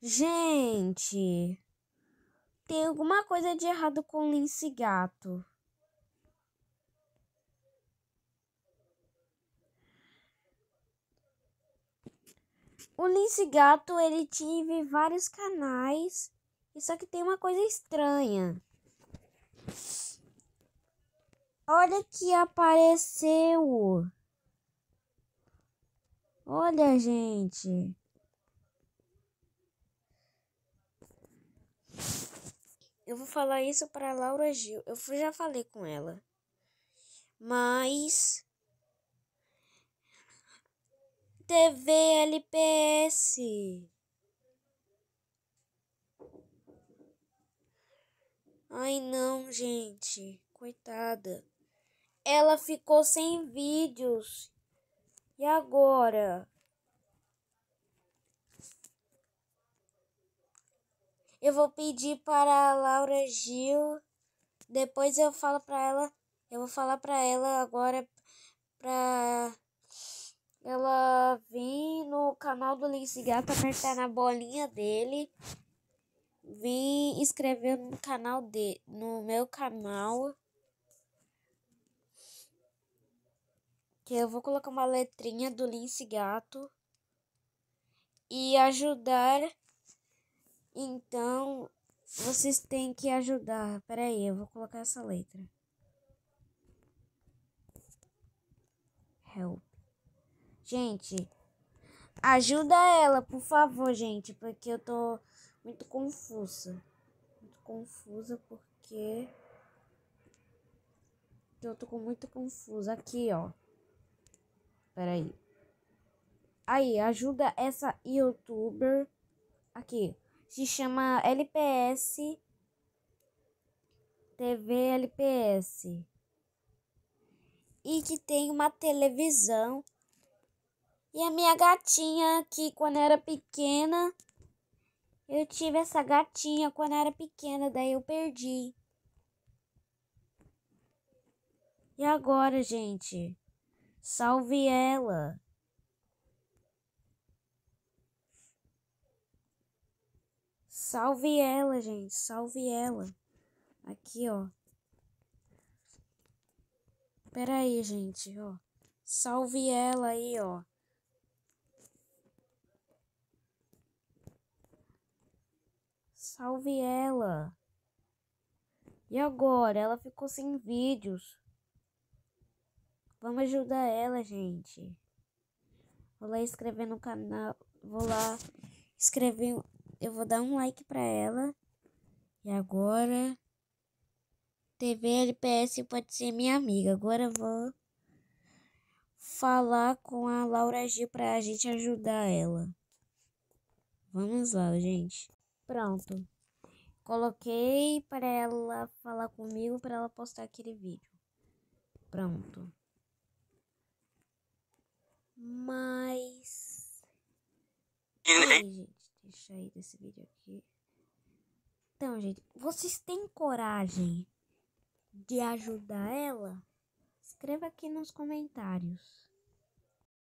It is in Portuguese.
Gente, tem alguma coisa de errado com o lince gato. O lince gato ele tive vários canais, só que tem uma coisa estranha. Olha que apareceu. Olha, gente. Eu vou falar isso para Laura Gil. Eu já falei com ela. Mas TV LPS. Ai não, gente, coitada. Ela ficou sem vídeos. E agora? Eu vou pedir para a Laura Gil. Depois eu falo para ela. Eu vou falar para ela agora para ela vir no canal do Lince Gato apertar na bolinha dele. Vim inscrever no canal de no meu canal. Que eu vou colocar uma letrinha do Lince Gato e ajudar então, vocês têm que ajudar. Pera aí, eu vou colocar essa letra. Help. Gente, ajuda ela, por favor, gente, porque eu tô muito confusa. Muito confusa porque eu tô muito confusa aqui, ó. peraí Aí, ajuda essa youtuber aqui se chama LPS TV LPS e que tem uma televisão e a minha gatinha que quando era pequena eu tive essa gatinha quando era pequena daí eu perdi e agora gente salve ela Salve ela, gente. Salve ela. Aqui, ó. Pera aí, gente, ó. Salve ela aí, ó. Salve ela. E agora? Ela ficou sem vídeos. Vamos ajudar ela, gente. Vou lá escrever no canal. Vou lá escrever eu vou dar um like para ela. E agora TV LPS pode ser minha amiga. Agora eu vou falar com a Laura G pra gente ajudar ela. Vamos lá, gente. Pronto. Coloquei para ela falar comigo para ela postar aquele vídeo. Pronto. Mas. Ai, Deixa aí sair desse vídeo aqui. Então, gente, vocês têm coragem de ajudar ela? Escreva aqui nos comentários.